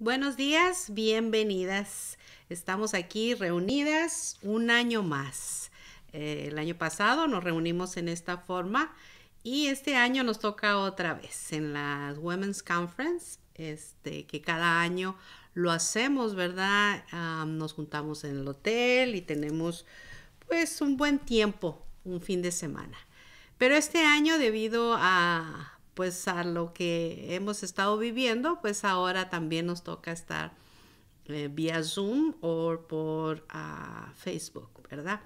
Buenos días, bienvenidas. Estamos aquí reunidas un año más. Eh, el año pasado nos reunimos en esta forma y este año nos toca otra vez en las Women's Conference, este, que cada año lo hacemos, ¿verdad? nos juntamos en el hotel y tenemos pues un buen tiempo, un fin de semana. Pero este año debido a pues a lo que hemos estado viviendo, pues ahora también nos toca estar eh, vía Zoom o por ah, Facebook, ¿verdad?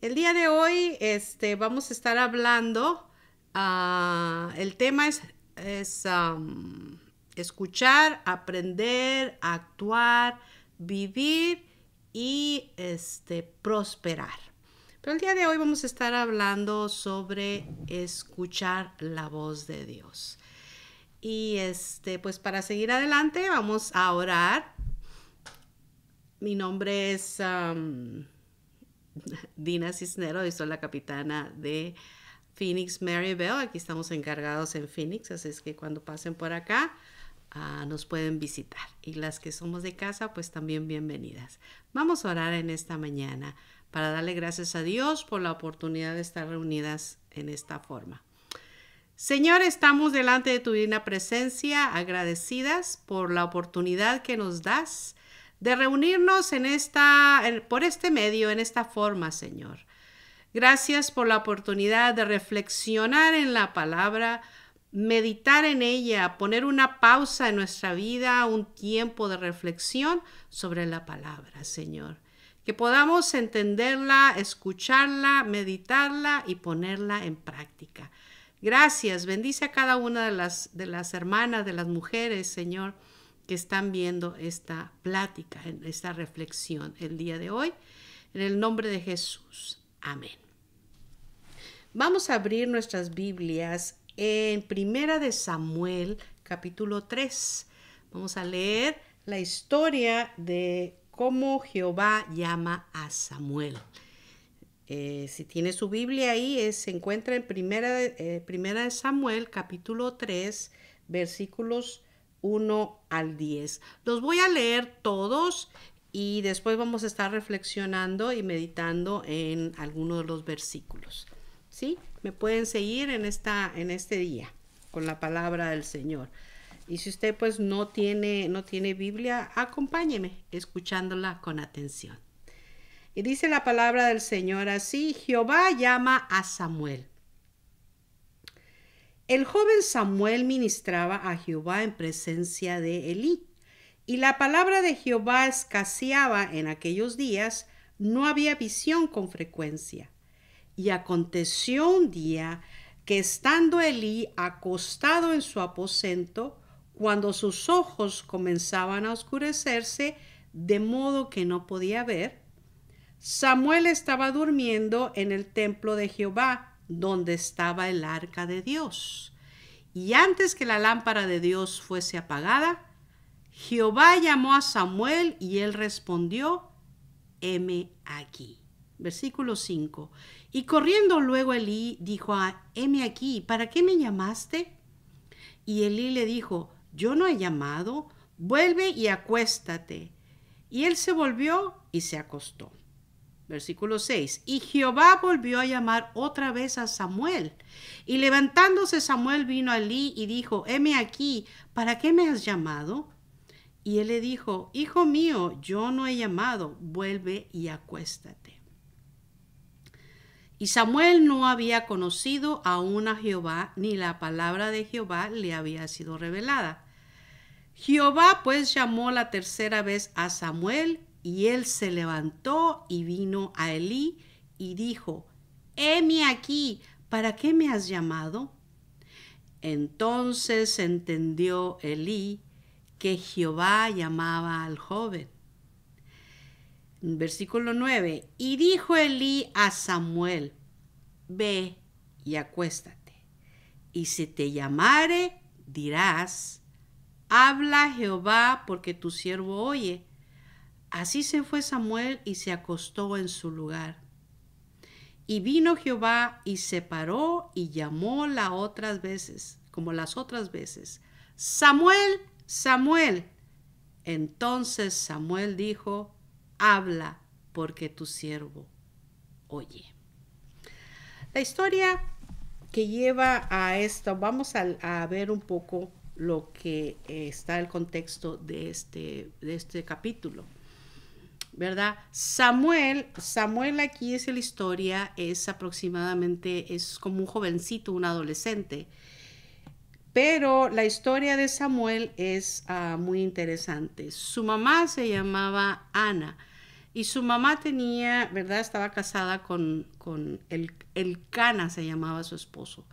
El día de hoy este, vamos a estar hablando, ah, el tema es, escuchar, aprender, actuar, vivir y este, prosperar. Pero el día de hoy vamos a estar hablando sobre escuchar la voz de Dios. Y este, pues para seguir adelante vamos a orar. Mi nombre es Dina Cisnero y soy la capitana de Phoenix Bell. Aquí estamos encargados en Phoenix, así es que cuando pasen por acá ah, nos pueden visitar. Y las que somos de casa, pues también bienvenidas. Vamos a orar en esta mañana para darle gracias a Dios por la oportunidad de estar reunidas en esta forma. Señor, estamos delante de tu divina presencia, agradecidas por la oportunidad que nos das de reunirnos en esta, por este medio, en esta forma, Señor. Gracias por la oportunidad de reflexionar en la palabra, meditar en ella, poner una pausa en nuestra vida, un tiempo de reflexión sobre la palabra, Señor que podamos entenderla, escucharla, meditarla y ponerla en práctica. Gracias, bendice a cada una de las, de las hermanas, de las mujeres, Señor, que están viendo esta plática, esta reflexión el día de hoy. En el nombre de Jesús. Amén. Vamos a abrir nuestras Biblias en Primera de Samuel, capítulo 3. Vamos a leer la historia de cómo Jehová llama a Samuel. Eh, si tiene su Biblia ahí, se encuentra en primera, eh, primera de Samuel, capítulo 3, versículos 1 al 10. Los voy a leer todos y después vamos a estar reflexionando y meditando en algunos de los versículos. ¿Sí? Me pueden seguir en, esta, en este día con la palabra del Señor. Y si usted pues no tiene, no tiene Biblia, acompáñeme escuchándola con atención. Y dice la palabra del Señor así, Jehová llama a Samuel. El joven Samuel ministraba a Jehová en presencia de Elí. Y la palabra de Jehová escaseaba en aquellos días, no había visión con frecuencia. Y aconteció un día que estando Elí acostado en su aposento, cuando sus ojos comenzaban a oscurecerse, de modo que no podía ver, Samuel estaba durmiendo en el templo de Jehová, donde estaba el arca de Dios. Y antes que la lámpara de Dios fuese apagada, Jehová llamó a Samuel y él respondió, heme aquí. Versículo 5. Y corriendo luego Elí dijo a, heme aquí, ¿para qué me llamaste? Y Elí le dijo, yo no he llamado, vuelve y acuéstate. Y él se volvió y se acostó. Versículo 6. Y Jehová volvió a llamar otra vez a Samuel. Y levantándose Samuel vino a Lee y dijo, heme aquí, ¿para qué me has llamado? Y él le dijo, Hijo mío, yo no he llamado, vuelve y acuéstate. Y Samuel no había conocido aún a Jehová, ni la palabra de Jehová le había sido revelada. Jehová pues llamó la tercera vez a Samuel, y él se levantó y vino a Elí y dijo, Heme aquí, ¿para qué me has llamado? Entonces entendió Elí que Jehová llamaba al joven. Versículo 9. Y dijo Elí a Samuel, ve y acuéstate. Y si te llamare, dirás, habla Jehová porque tu siervo oye. Así se fue Samuel y se acostó en su lugar. Y vino Jehová y se paró y llamó la otras veces, como las otras veces, Samuel, Samuel. Entonces Samuel dijo, habla porque tu siervo oye. La historia que lleva a esto, vamos a, ver un poco lo que eh, está el contexto de este, de este capítulo. ¿Verdad? Samuel, Samuel aquí es la historia, es aproximadamente, es como un jovencito, un adolescente. Pero la historia de Samuel es ah, muy interesante. Su mamá se llamaba Ana y su mamá tenía, ¿verdad? Estaba casada con, con el, el Cana, se llamaba su esposo.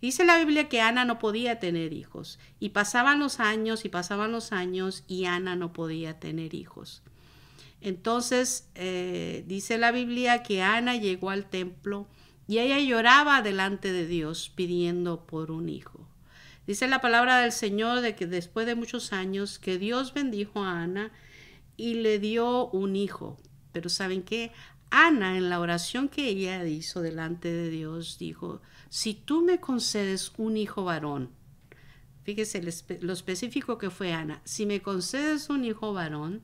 Dice la Biblia que Ana no podía tener hijos. Y pasaban los años y pasaban los años y Ana no podía tener hijos. Entonces eh, dice la Biblia que Ana llegó al templo y ella lloraba delante de Dios pidiendo por un hijo. Dice la palabra del Señor de que después de muchos años que Dios bendijo a Ana y le dio un hijo. Pero ¿saben qué? Ana, en la oración que ella hizo delante de Dios, dijo, si tú me concedes un hijo varón, fíjese lo específico que fue Ana, si me concedes un hijo varón,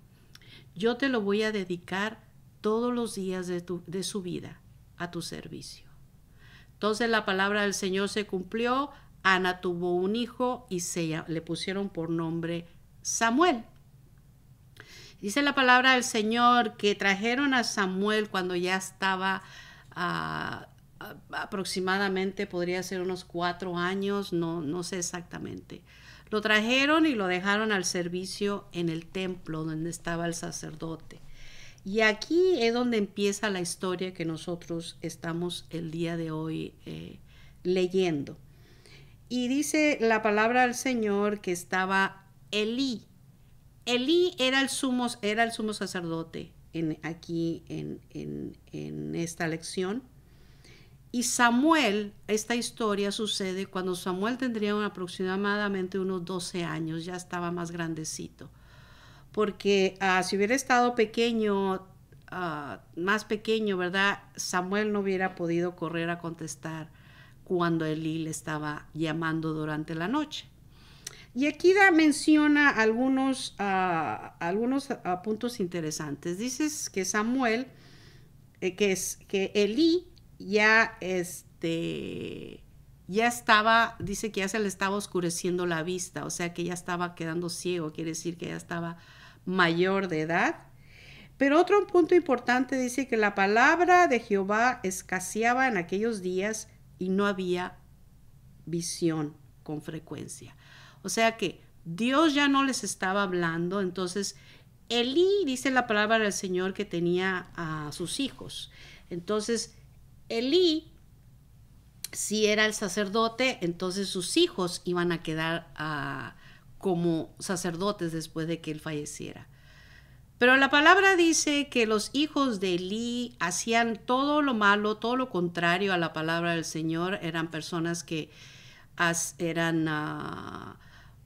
yo te lo voy a dedicar todos los días de, su vida a tu servicio. Entonces la palabra del Señor se cumplió, Ana tuvo un hijo y se, le pusieron por nombre Samuel. Dice la palabra del Señor que trajeron a Samuel cuando ya estaba ah, aproximadamente, podría ser unos cuatro años, no, no sé exactamente. Lo trajeron y lo dejaron al servicio en el templo donde estaba el sacerdote. Y aquí es donde empieza la historia que nosotros estamos el día de hoy eh, leyendo. Y dice la palabra del Señor que estaba Elí Elí era el sumo, era el sumo sacerdote en, aquí en, esta lección. Y Samuel, esta historia sucede cuando Samuel tendría aproximadamente unos 12 años, ya estaba más grandecito. Porque ah, si hubiera estado pequeño, ah, más pequeño, ¿verdad? Samuel no hubiera podido correr a contestar cuando Elí le estaba llamando durante la noche. Y aquí da, menciona algunos, ah, algunos ah, puntos interesantes. Dices que Samuel, eh, que, es, que Elí ya, este, ya estaba, dice que ya se le estaba oscureciendo la vista, o sea que ya estaba quedando ciego, quiere decir que ya estaba mayor de edad. Pero otro punto importante dice que la palabra de Jehová escaseaba en aquellos días y no había visión con frecuencia. O sea que Dios ya no les estaba hablando, entonces Elí dice la palabra del Señor que tenía a sus hijos. Entonces Elí, si era el sacerdote, entonces sus hijos iban a quedar ah, como sacerdotes después de que él falleciera. Pero la palabra dice que los hijos de Elí hacían todo lo malo, todo lo contrario a la palabra del Señor. Eran personas que eran ah,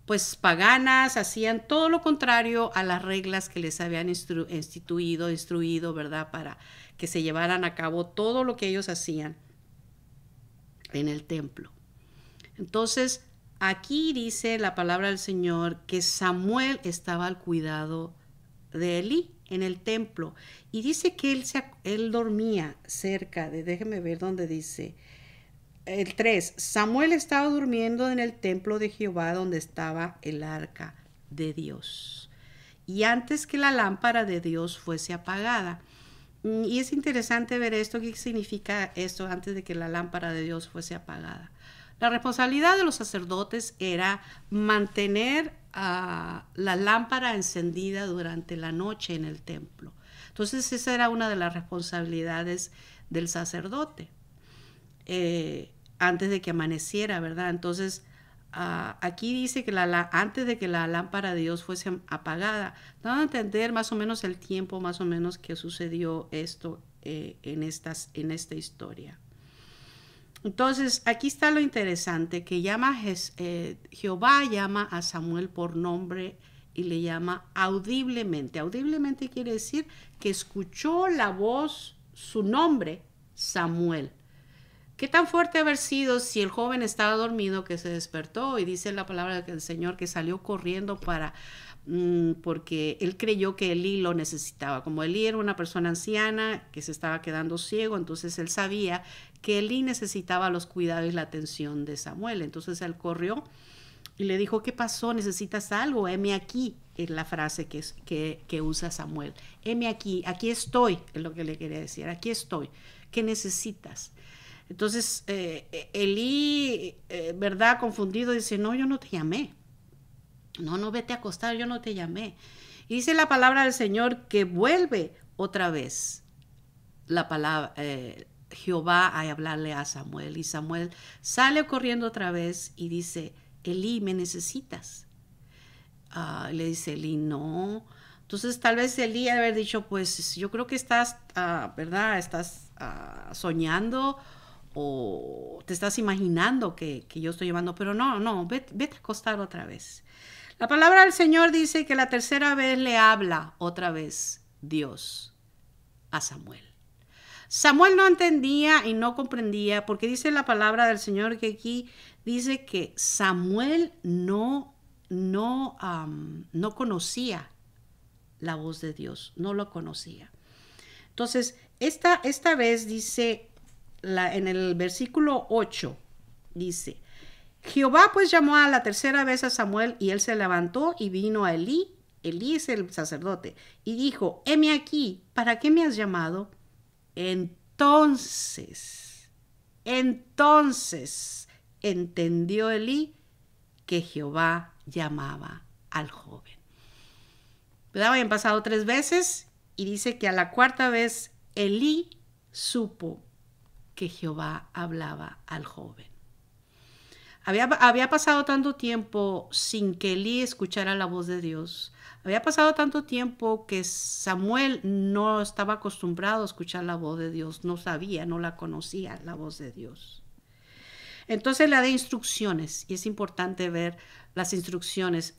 pues paganas, hacían todo lo contrario a las reglas que les habían instituido, instruido, ¿verdad? Para que se llevaran a cabo todo lo que ellos hacían en el templo. Entonces, aquí dice la palabra del Señor que Samuel estaba al cuidado de Eli en el templo y dice que él, él dormía cerca de, déjeme ver dónde dice, el 3, Samuel estaba durmiendo en el templo de Jehová donde estaba el arca de Dios. Y antes que la lámpara de Dios fuese apagada. Mm, y es interesante ver esto, qué significa esto antes de que la lámpara de Dios fuese apagada. La responsabilidad de los sacerdotes era mantener a la lámpara encendida durante la noche en el templo. Entonces esa era una de las responsabilidades del sacerdote. Eh, antes de que amaneciera, ¿verdad? Entonces, ah, aquí dice que la, antes de que la lámpara de Dios fuese apagada, dando a entender más o menos el tiempo, más o menos que sucedió esto eh, en, estas, en esta historia. Entonces, aquí está lo interesante, que llama eh, Jehová llama a Samuel por nombre y le llama audiblemente. Audiblemente quiere decir que escuchó la voz, su nombre, Samuel. ¿Qué tan fuerte haber sido si el joven estaba dormido que se despertó y dice la palabra del Señor que salió corriendo para mm, porque él creyó que Elí lo necesitaba. Como Elí era una persona anciana que se estaba quedando ciego, entonces él sabía que Elí necesitaba los cuidados y la atención de Samuel. Entonces él corrió y le dijo, ¿qué pasó? ¿Necesitas algo? Heme aquí, es la frase que, es, que, que usa Samuel. Heme aquí, aquí estoy, es lo que le quería decir, aquí estoy. ¿Qué necesitas? Entonces, eh, Elí, eh, ¿verdad? Confundido, dice, no, yo no te llamé. No, no vete a acostar, yo no te llamé. Y dice la palabra del Señor que vuelve otra vez la palabra, eh, Jehová a hablarle a Samuel. Y Samuel sale corriendo otra vez y dice, Elí, ¿me necesitas? Ah, le dice Eli, no. Entonces tal vez Elí haber dicho, pues yo creo que estás, ah, ¿verdad? Estás ah, soñando o te estás imaginando que, yo estoy llevando, pero no, no, vete, vete a acostar otra vez. La palabra del Señor dice que la tercera vez le habla otra vez Dios a Samuel. Samuel no entendía y no comprendía porque dice la palabra del Señor que aquí dice que Samuel no, no, no conocía la voz de Dios, no lo conocía. Entonces, esta, esta vez dice en el versículo 8 dice, Jehová pues llamó a la tercera vez a Samuel y él se levantó y vino a Elí, Elí es el sacerdote, y dijo, heme aquí, ¿para qué me has llamado? Entonces, entonces entendió Elí que Jehová llamaba al joven. ¿Verdad? Habían pasado tres veces y dice que a la cuarta vez Elí supo que Jehová hablaba al joven. Había, había, pasado tanto tiempo sin que Eli escuchara la voz de Dios. Había pasado tanto tiempo que Samuel no estaba acostumbrado a escuchar la voz de Dios, no sabía, no la conocía la voz de Dios. Entonces le da instrucciones y es importante ver las instrucciones.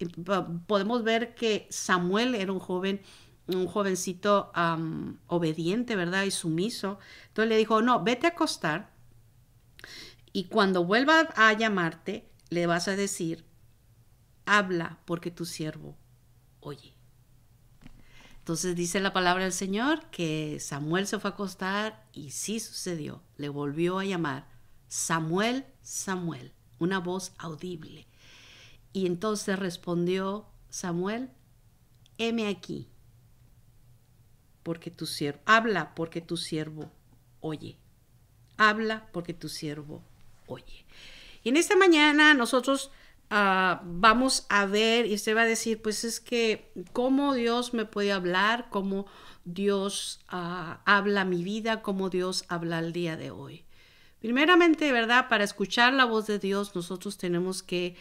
Podemos ver que Samuel era un joven un jovencito obediente, ¿verdad? Y sumiso. Entonces le dijo, no, vete a acostar y cuando vuelva a llamarte, le vas a decir, habla porque tu siervo oye. Entonces dice la palabra del Señor que Samuel se fue a acostar y sí sucedió. Le volvió a llamar Samuel, Samuel, una voz audible. Y entonces respondió Samuel, heme aquí, porque tu siervo, habla porque tu siervo oye. Habla porque tu siervo oye. Y en esta mañana nosotros ah, vamos a ver, y usted va a decir, pues es que cómo Dios me puede hablar, cómo Dios ah, habla mi vida, cómo Dios habla el día de hoy. Primeramente, ¿verdad? Para escuchar la voz de Dios nosotros tenemos que,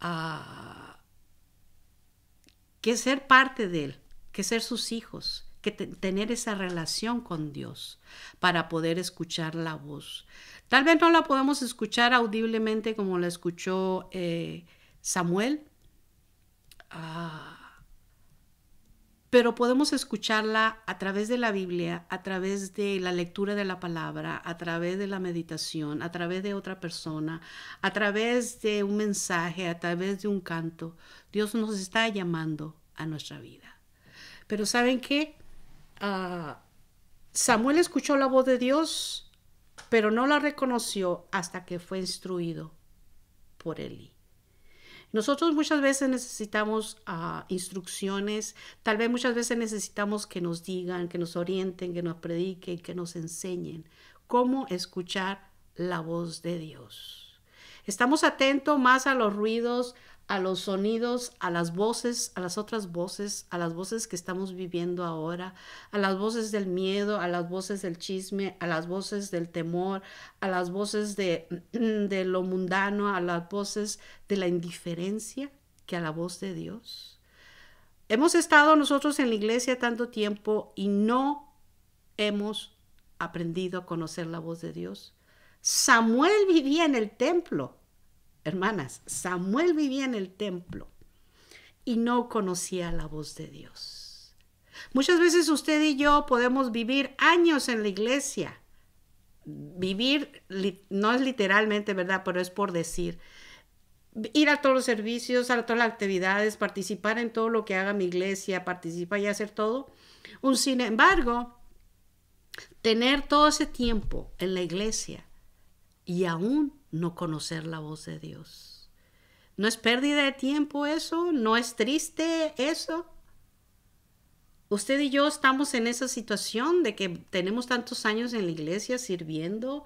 ah, que ser parte de Él, que ser sus hijos que tener esa relación con Dios para poder escuchar la voz. Tal vez no la podemos escuchar audiblemente como la escuchó eh, Samuel, ah, pero podemos escucharla a través de la Biblia, a través de la lectura de la palabra, a través de la meditación, a través de otra persona, a través de un mensaje, a través de un canto. Dios nos está llamando a nuestra vida. Pero ¿saben qué? Ah, Samuel escuchó la voz de Dios, pero no la reconoció hasta que fue instruido por Eli. Nosotros muchas veces necesitamos ah, instrucciones, tal vez muchas veces necesitamos que nos digan, que nos orienten, que nos prediquen, que nos enseñen cómo escuchar la voz de Dios. Estamos atentos más a los ruidos, a los sonidos, a las voces, a las otras voces, a las voces que estamos viviendo ahora, a las voces del miedo, a las voces del chisme, a las voces del temor, a las voces de, de lo mundano, a las voces de la indiferencia que a la voz de Dios. Hemos estado nosotros en la iglesia tanto tiempo y no hemos aprendido a conocer la voz de Dios. Samuel vivía en el templo Hermanas, Samuel vivía en el templo y no conocía la voz de Dios. Muchas veces usted y yo podemos vivir años en la iglesia. Vivir no es literalmente, ¿verdad? Pero es por decir. Ir a todos los servicios, a todas las actividades, participar en todo lo que haga mi iglesia, participar y hacer todo. Un, sin embargo, tener todo ese tiempo en la iglesia y aún no conocer la voz de Dios. ¿No es pérdida de tiempo eso? ¿No es triste eso? Usted y yo estamos en esa situación de que tenemos tantos años en la iglesia sirviendo,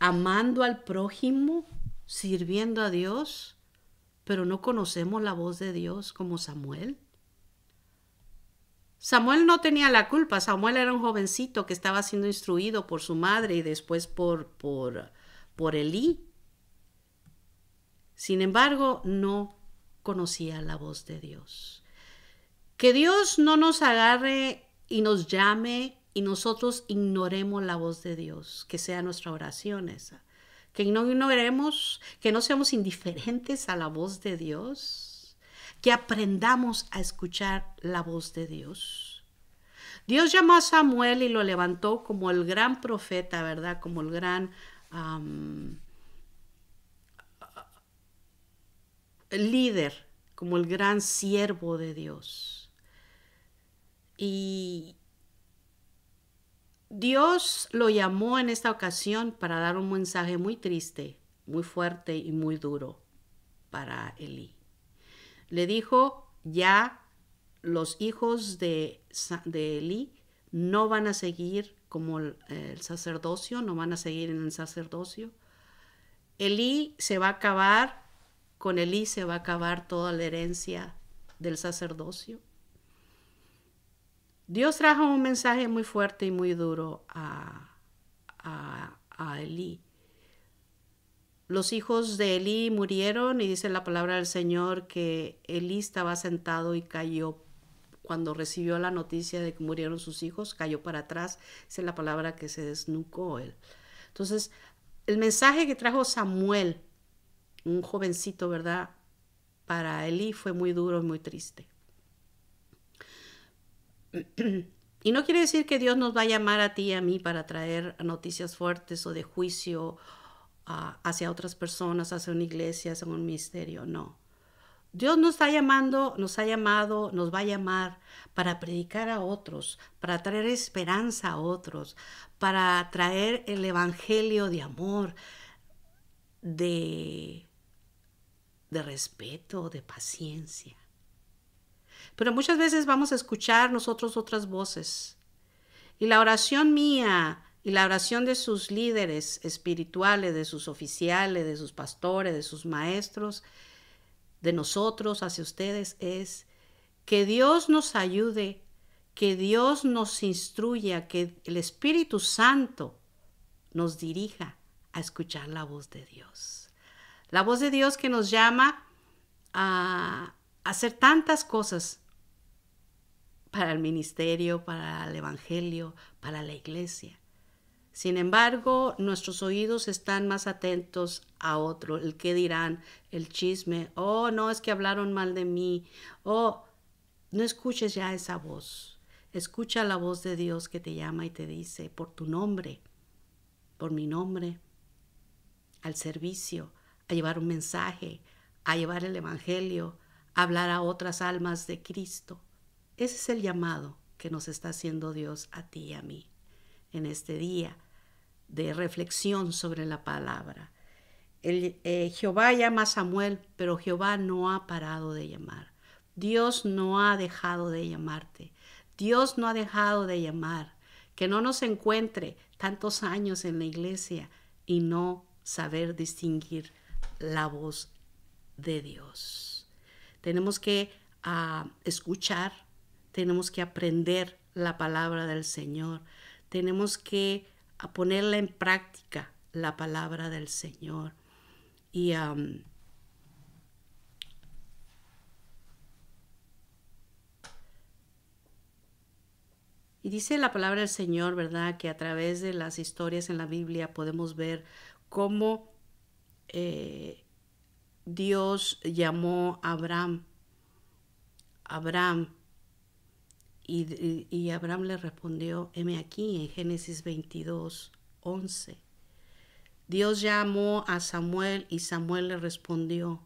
amando al prójimo, sirviendo a Dios, pero no conocemos la voz de Dios como Samuel. Samuel no tenía la culpa, Samuel era un jovencito que estaba siendo instruido por su madre y después por, por por I. Sin embargo, no conocía la voz de Dios. Que Dios no nos agarre y nos llame y nosotros ignoremos la voz de Dios, que sea nuestra oración esa. Que no ignoremos, que no seamos indiferentes a la voz de Dios, que aprendamos a escuchar la voz de Dios. Dios llamó a Samuel y lo levantó como el gran profeta, ¿verdad? Como el gran el líder, como el gran siervo de Dios. Y Dios lo llamó en esta ocasión para dar un mensaje muy triste, muy fuerte y muy duro para Elí. Le dijo, ya los hijos de, de Elí no van a seguir como el, sacerdocio, no van a seguir en el sacerdocio. Elí se va a acabar, con Elí se va a acabar toda la herencia del sacerdocio. Dios trajo un mensaje muy fuerte y muy duro a, a, a Elí. Los hijos de Elí murieron y dice la palabra del Señor que Elí estaba sentado y cayó cuando recibió la noticia de que murieron sus hijos, cayó para atrás, esa es la palabra que se desnucó él. Entonces, el mensaje que trajo Samuel, un jovencito, ¿verdad? Para Elí fue muy duro y muy triste. Y no quiere decir que Dios nos va a llamar a ti y a mí para traer noticias fuertes o de juicio ah, hacia otras personas, hacia una iglesia, hacia un ministerio, no. Dios nos está llamando, nos ha llamado, nos va a llamar para predicar a otros, para traer esperanza a otros, para traer el evangelio de amor, de, de respeto, de paciencia. Pero muchas veces vamos a escuchar nosotros otras voces. Y la oración mía, y la oración de sus líderes espirituales, de sus oficiales, de sus pastores, de sus maestros, de nosotros hacia ustedes es que Dios nos ayude, que Dios nos instruya, que el Espíritu Santo nos dirija a escuchar la voz de Dios. La voz de Dios que nos llama a hacer tantas cosas para el ministerio, para el Evangelio, para la iglesia. Sin embargo, nuestros oídos están más atentos a otro, el que dirán, el chisme, oh, no es que hablaron mal de mí, oh, no escuches ya esa voz, escucha la voz de Dios que te llama y te dice, por tu nombre, por mi nombre, al servicio, a llevar un mensaje, a llevar el Evangelio, a hablar a otras almas de Cristo. Ese es el llamado que nos está haciendo Dios a ti y a mí en este día de reflexión sobre la palabra. El, eh, Jehová llama a Samuel, pero Jehová no ha parado de llamar. Dios no ha dejado de llamarte. Dios no ha dejado de llamar. Que no nos encuentre tantos años en la iglesia y no saber distinguir la voz de Dios. Tenemos que ah, escuchar, tenemos que aprender la palabra del Señor, tenemos que a ponerla en práctica la palabra del Señor um, y dice la palabra del Señor, ¿verdad? Que a través de las historias en la Biblia podemos ver cómo eh, Dios llamó a Abraham. Abraham y, Abraham le respondió, heme aquí en Génesis 22, 11. Dios llamó a Samuel y Samuel le respondió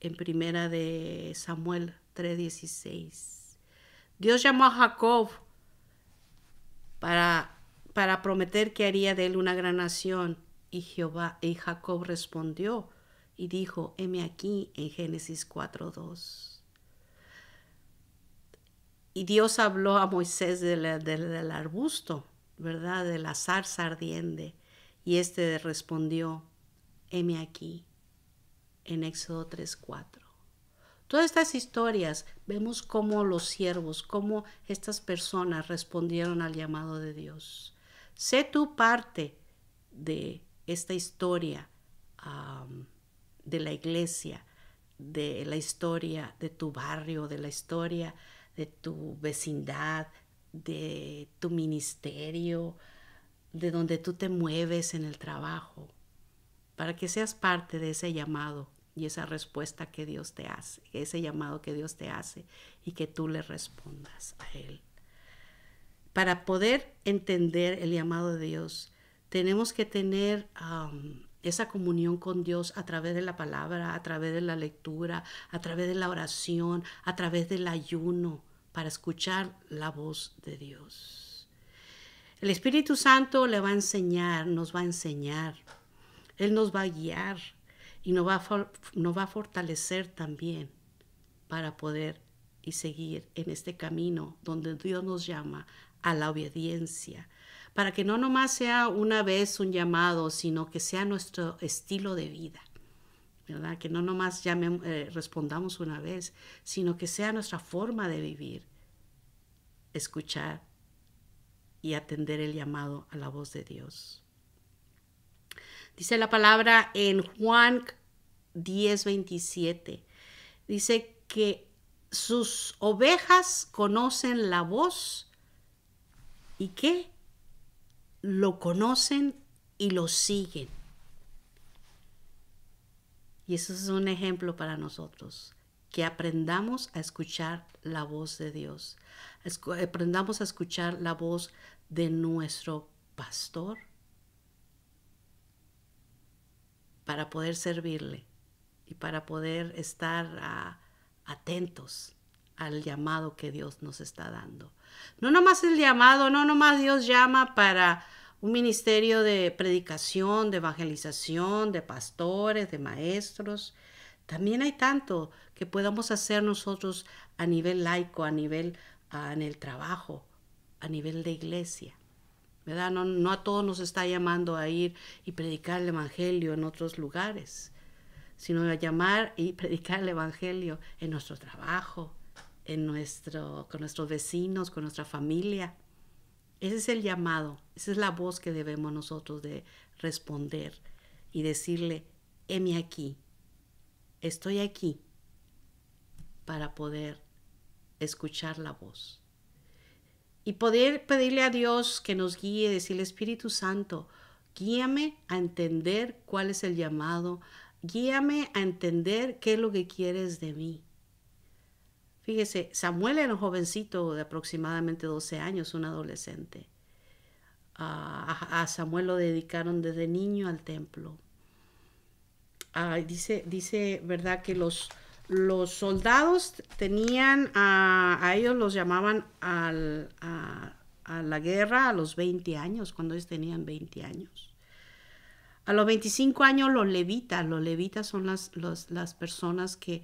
en primera de Samuel 3:16. Dios llamó a Jacob para, para prometer que haría de él una gran nación y Jehová y Jacob respondió y dijo, heme aquí en Génesis 4:2. Y Dios habló a Moisés del arbusto, ¿verdad? De la zarza ardiente. Y este respondió, heme aquí, en Éxodo 3.4. Todas estas historias vemos cómo los siervos, cómo estas personas respondieron al llamado de Dios. Sé tu parte de esta historia de la iglesia, de la historia de tu barrio, de la historia de tu vecindad, de tu ministerio, de donde tú te mueves en el trabajo, para que seas parte de ese llamado y esa respuesta que Dios te hace, ese llamado que Dios te hace y que tú le respondas a Él. Para poder entender el llamado de Dios, tenemos que tener um, esa comunión con Dios a través de la palabra, a través de la lectura, a través de la oración, a través del ayuno, para escuchar la voz de Dios. El Espíritu Santo le va a enseñar, nos va a enseñar. Él nos va a guiar y nos va a, va a fortalecer también para poder y seguir en este camino donde Dios nos llama a la obediencia, para que no nomás sea una vez un llamado, sino que sea nuestro estilo de vida. Que no nomás eh, respondamos una vez, sino que sea nuestra forma de vivir, escuchar y atender el llamado a la voz de Dios. Dice la palabra en Juan 10, Dice que sus ovejas conocen la voz y que lo conocen y lo siguen. Y eso es un ejemplo para nosotros, que aprendamos a escuchar la voz de Dios, aprendamos a escuchar la voz de nuestro pastor para poder servirle y para poder estar ah, atentos al llamado que Dios nos está dando. No nomás el llamado, no nomás Dios llama para un ministerio de predicación, de evangelización, de pastores, de maestros. También hay tanto que podamos hacer nosotros a nivel laico, a nivel en el trabajo, a nivel de iglesia. ¿Verdad? No, a todos nos está llamando a ir y predicar el Evangelio en otros lugares, sino a llamar y predicar el Evangelio en nuestro trabajo, en nuestro, con nuestros vecinos, con nuestra familia. Ese es el llamado, esa es la voz que debemos nosotros de responder y decirle, heme aquí, estoy aquí para poder escuchar la voz. Y poder pedirle a Dios que nos guíe, decirle Espíritu Santo, guíame a entender cuál es el llamado, guíame a entender qué es lo que quieres de mí. Fíjese, Samuel era un jovencito de aproximadamente 12 años, un adolescente. a, Samuel lo dedicaron desde niño al templo. dice, dice, ¿verdad? Que los, los soldados tenían, a, ellos los llamaban a, la guerra a los 20 años, cuando ellos tenían 20 años. A los 25 años los levitas, los levitas son las, las personas que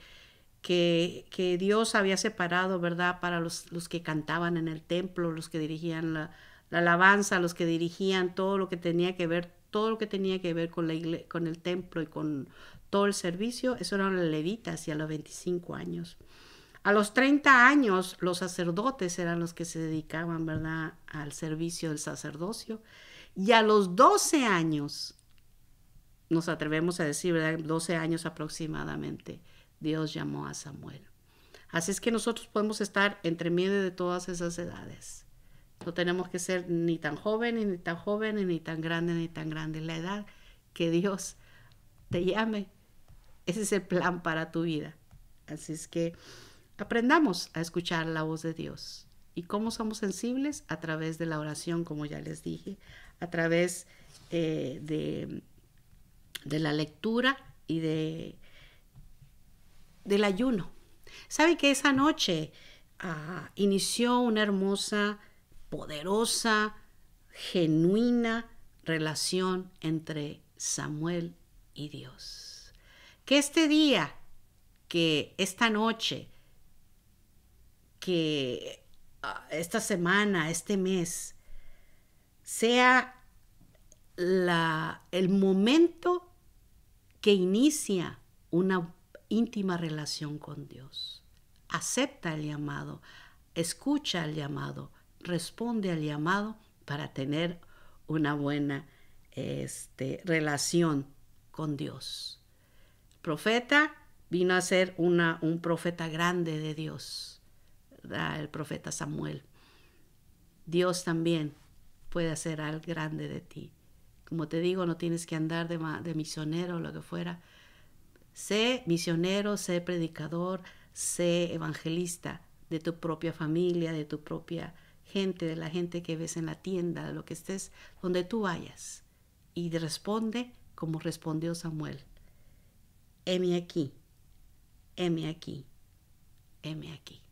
que, Dios había separado, ¿verdad? Para los, que cantaban en el templo, los que dirigían la, alabanza, los que dirigían todo lo que tenía que ver, todo lo que tenía que ver con, con el templo y con todo el servicio, eso eran las levitas y a los 25 años. A los 30 años los sacerdotes eran los que se dedicaban, ¿verdad?, al servicio del sacerdocio. Y a los 12 años, nos atrevemos a decir, ¿verdad?, 12 años aproximadamente, Dios llamó a Samuel. Así es que nosotros podemos estar entre medio de todas esas edades. No tenemos que ser ni tan joven ni tan joven, ni tan grande ni tan grande. La edad que Dios te llame, ese es el plan para tu vida. Así es que aprendamos a escuchar la voz de Dios. ¿Y cómo somos sensibles? A través de la oración, como ya les dije, a través eh, de, de la lectura y de del ayuno. ¿Sabe que esa noche ah, inició una hermosa, poderosa, genuina relación entre Samuel y Dios? Que este día, que esta noche, que ah, esta semana, este mes, sea el momento que inicia una íntima relación con Dios. Acepta el llamado, escucha el llamado, responde al llamado para tener una buena este, relación con Dios. El profeta vino a ser una, un profeta grande de Dios, el profeta Samuel. Dios también puede hacer algo grande de ti. Como te digo, no tienes que andar de, de misionero o lo que fuera, Sé misionero, sé predicador, sé evangelista de tu propia familia, de tu propia gente, de la gente que ves en la tienda, de lo que estés, donde tú vayas. Y responde como respondió Samuel. Heme aquí, heme aquí, heme aquí.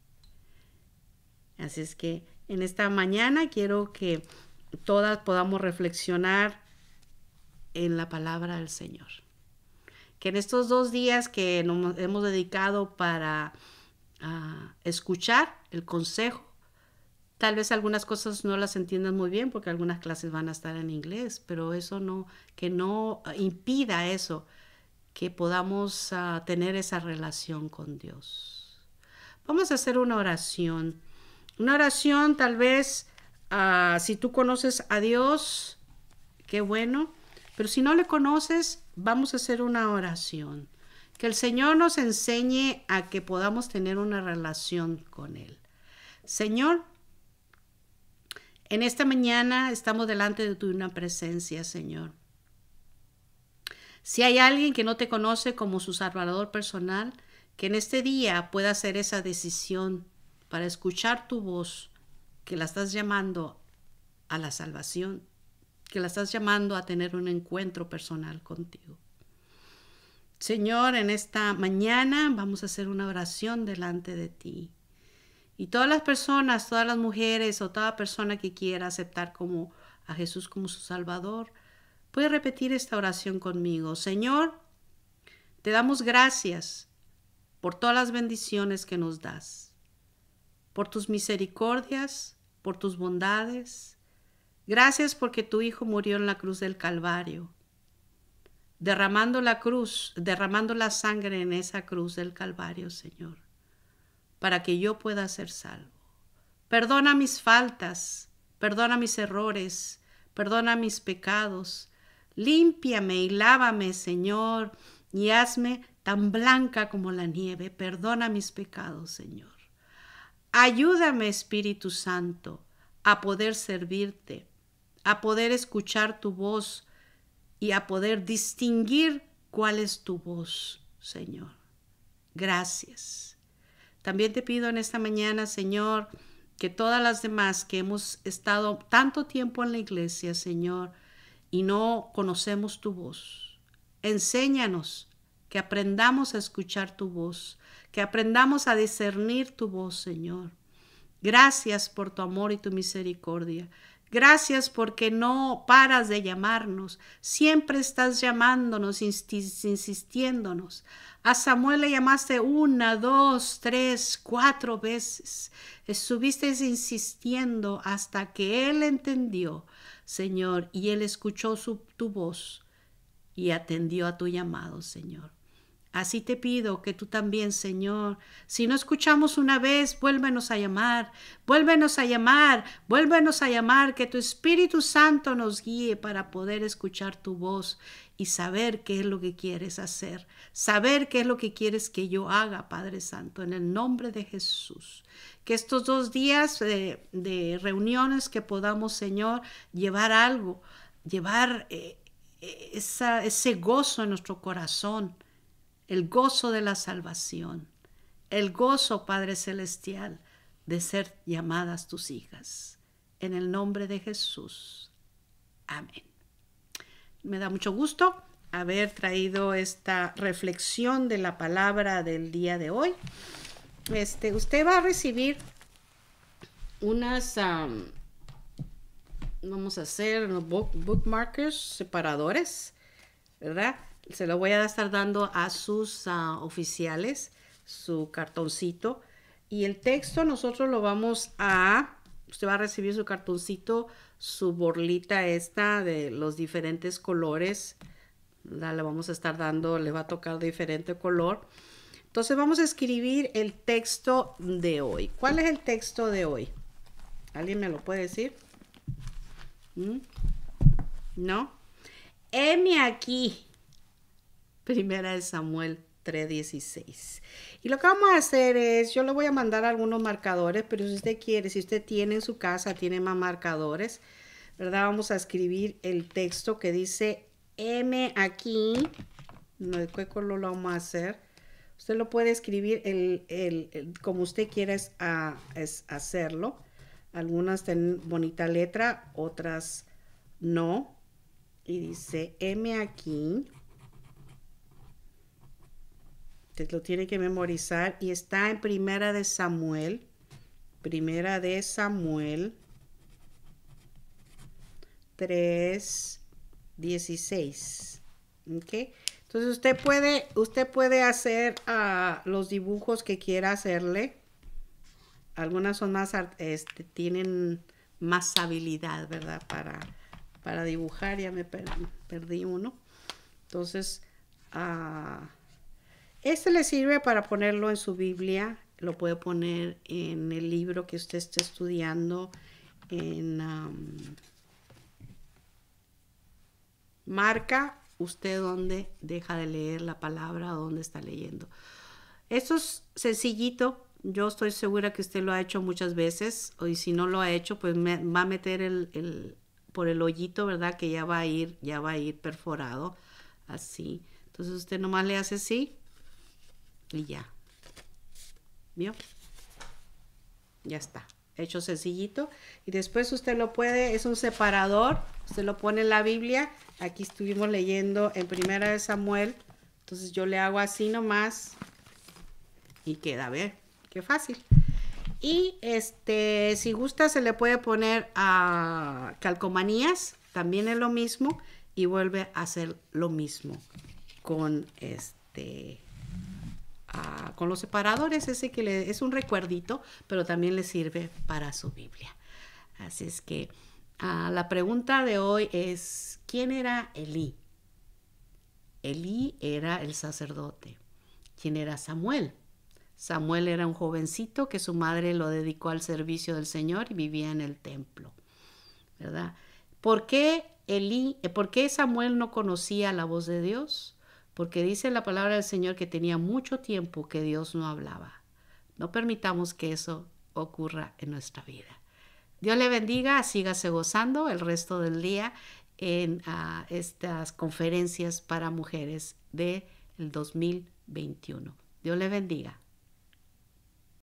Así es que en esta mañana quiero que todas podamos reflexionar en la palabra del Señor que en estos dos días que nos hemos dedicado para ah, escuchar el consejo, tal vez algunas cosas no las entiendas muy bien porque algunas clases van a estar en inglés, pero eso no, que no ah, impida eso, que podamos ah, tener esa relación con Dios. Vamos a hacer una oración. Una oración tal vez, si tú conoces a Dios, qué bueno, pero si no le conoces, Vamos a hacer una oración. Que el Señor nos enseñe a que podamos tener una relación con Él. Señor, en esta mañana estamos delante de tu una presencia, Señor. Si hay alguien que no te conoce como su salvador personal, que en este día pueda hacer esa decisión para escuchar tu voz, que la estás llamando a la salvación que la estás llamando a tener un encuentro personal contigo. Señor, en esta mañana vamos a hacer una oración delante de ti. Y todas las personas, todas las mujeres o toda persona que quiera aceptar como a Jesús como su Salvador, puede repetir esta oración conmigo. Señor, te damos gracias por todas las bendiciones que nos das, por tus misericordias, por tus bondades, Gracias porque tu Hijo murió en la cruz del Calvario, derramando la cruz, derramando la sangre en esa cruz del Calvario, Señor, para que yo pueda ser salvo. Perdona mis faltas, perdona mis errores, perdona mis pecados. Límpiame y lávame, Señor, y hazme tan blanca como la nieve. Perdona mis pecados, Señor. Ayúdame, Espíritu Santo, a poder servirte a poder escuchar tu voz y a poder distinguir cuál es tu voz, Señor. Gracias. También te pido en esta mañana, Señor, que todas las demás que hemos estado tanto tiempo en la iglesia, Señor, y no conocemos tu voz, enséñanos que aprendamos a escuchar tu voz, que aprendamos a discernir tu voz, Señor. Gracias por tu amor y tu misericordia. Gracias porque no paras de llamarnos, siempre estás llamándonos, insistiéndonos. A Samuel le llamaste una, dos, tres, cuatro veces. Estuviste insistiendo hasta que él entendió, Señor, y él escuchó tu voz y atendió a tu llamado, Señor. Así te pido que tú también, Señor, si no escuchamos una vez, vuélvenos a llamar, vuélvenos a llamar, vuélvenos a llamar, que tu Espíritu Santo nos guíe para poder escuchar tu voz y saber qué es lo que quieres hacer, saber qué es lo que quieres que yo haga, Padre Santo, en el nombre de Jesús. Que estos dos días de, reuniones que podamos, Señor, llevar algo, llevar eh, eh, ese gozo en nuestro corazón el gozo de la salvación, el gozo, Padre Celestial, de ser llamadas tus hijas. En el nombre de Jesús. Amén. Me da mucho gusto haber traído esta reflexión de la palabra del día de hoy. Este, usted va a recibir unas, vamos a hacer bookmarkers separadores, ¿verdad? se lo voy a estar dando a sus ah, oficiales, su cartoncito. Y el texto nosotros lo vamos a, usted va a recibir su cartoncito, su borlita esta de los diferentes colores. La Le vamos a estar dando, le va a tocar diferente color. Entonces vamos a escribir el texto de hoy. ¿Cuál es el texto de hoy? ¿Alguien me lo puede decir? ¿Mm? ¿No? M aquí Primera de Samuel 3.16. Y lo que vamos a hacer es, yo le voy a mandar algunos marcadores, pero si usted quiere, si usted tiene en su casa, tiene más marcadores, ¿verdad? Vamos a escribir el texto que dice M aquí. No, ¿De qué color lo vamos a hacer? Usted lo puede escribir el, como usted quiera hacerlo. Algunas tienen bonita letra, otras no. Y dice M aquí. Te lo tiene que memorizar y está en Primera de Samuel. Primera de Samuel 316 Entonces usted puede, usted puede hacer a ah, los dibujos que quiera hacerle. Algunas son más, este, tienen más habilidad, ¿verdad? Para, para dibujar, ya me perdí uno. Entonces, ah, este le sirve para ponerlo en su Biblia, lo puede poner en el libro que usted esté estudiando, en um, marca usted dónde deja de leer la palabra, dónde está leyendo. Esto es sencillito, yo estoy segura que usted lo ha hecho muchas veces, y si no lo ha hecho, pues me, va a meter el, por el hoyito, ¿verdad? Que ya va a ir, ya va a ir perforado, así. Entonces usted nomás le hace así, y ya. ¿Vio? Ya está. Hecho sencillito. Y después usted lo puede, es un separador. Usted lo pone en la Biblia. Aquí estuvimos leyendo en Primera de Samuel. Entonces yo le hago así nomás. Y queda, a ver, qué fácil. Y este, si gusta, se le puede poner a calcomanías, también es lo mismo, y vuelve a hacer lo mismo con este con los separadores, ese que le, es un recuerdito, pero también le sirve para su Biblia. Así es que ah, la pregunta de hoy es, ¿quién era Elí? Elí era el sacerdote. ¿Quién era Samuel? Samuel era un jovencito que su madre lo dedicó al servicio del Señor y vivía en el templo, ¿verdad? ¿Por qué, Elí, eh, ¿por qué Samuel no conocía la voz de Dios? porque dice la palabra del Señor que tenía mucho tiempo que Dios no hablaba. No permitamos que eso ocurra en nuestra vida. Dios le bendiga, sígase gozando el resto del día en ah, estas conferencias para mujeres del 2021. Dios le bendiga.